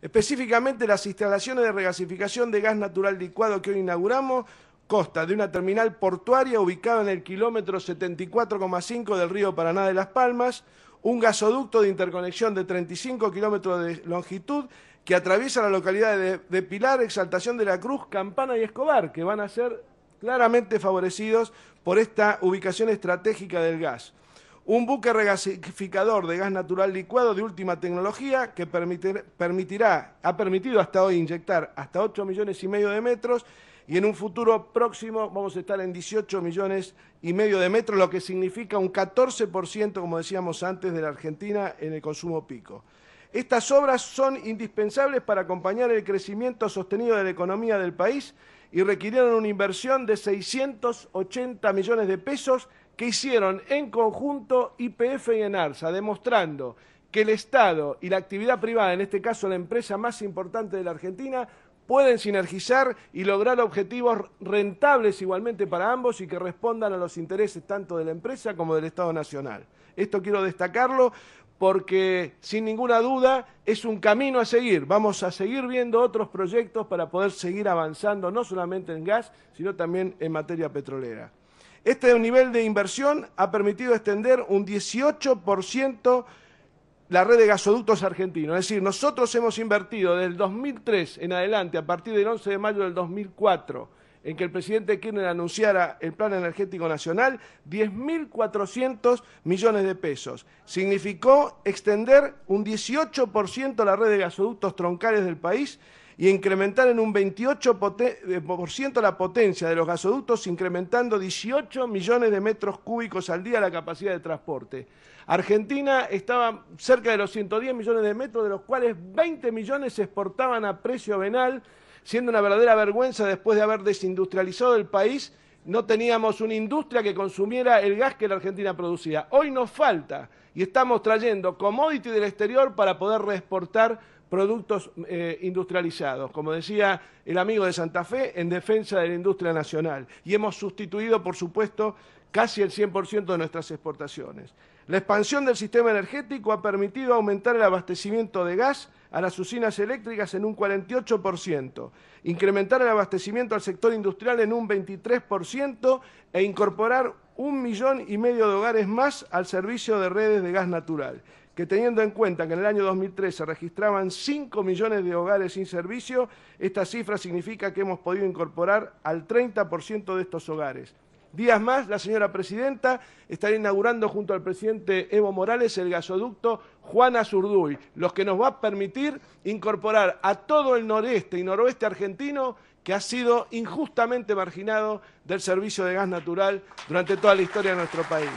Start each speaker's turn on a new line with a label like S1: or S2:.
S1: Específicamente las instalaciones de regasificación de gas natural licuado que hoy inauguramos consta de una terminal portuaria ubicada en el kilómetro 74,5 del río Paraná de Las Palmas, un gasoducto de interconexión de 35 kilómetros de longitud que atraviesa la localidad de Pilar, Exaltación de la Cruz, Campana y Escobar, que van a ser claramente favorecidos por esta ubicación estratégica del gas un buque regasificador de gas natural licuado de última tecnología que permitirá, ha permitido hasta hoy inyectar hasta 8 millones y medio de metros y en un futuro próximo vamos a estar en 18 millones y medio de metros, lo que significa un 14%, como decíamos antes, de la Argentina en el consumo pico. Estas obras son indispensables para acompañar el crecimiento sostenido de la economía del país y requirieron una inversión de 680 millones de pesos que hicieron en conjunto IPF y ENARSA, demostrando que el Estado y la actividad privada, en este caso la empresa más importante de la Argentina, pueden sinergizar y lograr objetivos rentables igualmente para ambos y que respondan a los intereses tanto de la empresa como del Estado Nacional. Esto quiero destacarlo porque sin ninguna duda es un camino a seguir. Vamos a seguir viendo otros proyectos para poder seguir avanzando no solamente en gas, sino también en materia petrolera. Este nivel de inversión ha permitido extender un 18% la red de gasoductos argentinos. Es decir, nosotros hemos invertido desde el 2003 en adelante, a partir del 11 de mayo del 2004, en que el presidente Kirchner anunciara el Plan Energético Nacional, 10.400 millones de pesos. Significó extender un 18% la red de gasoductos troncales del país y incrementar en un 28% eh, la potencia de los gasoductos, incrementando 18 millones de metros cúbicos al día la capacidad de transporte. Argentina estaba cerca de los 110 millones de metros, de los cuales 20 millones se exportaban a precio venal, siendo una verdadera vergüenza después de haber desindustrializado el país no teníamos una industria que consumiera el gas que la Argentina producía. Hoy nos falta y estamos trayendo commodity del exterior para poder reexportar productos eh, industrializados, como decía el amigo de Santa Fe, en defensa de la industria nacional. Y hemos sustituido, por supuesto, casi el 100% de nuestras exportaciones. La expansión del sistema energético ha permitido aumentar el abastecimiento de gas a las usinas eléctricas en un 48%, incrementar el abastecimiento al sector industrial en un 23% e incorporar un millón y medio de hogares más al servicio de redes de gas natural que teniendo en cuenta que en el año 2013 se registraban 5 millones de hogares sin servicio, esta cifra significa que hemos podido incorporar al 30% de estos hogares. Días más, la señora presidenta estará inaugurando junto al presidente Evo Morales el gasoducto Juana Zurduy, los que nos va a permitir incorporar a todo el noreste y noroeste argentino que ha sido injustamente marginado del servicio de gas natural durante toda la historia de nuestro país.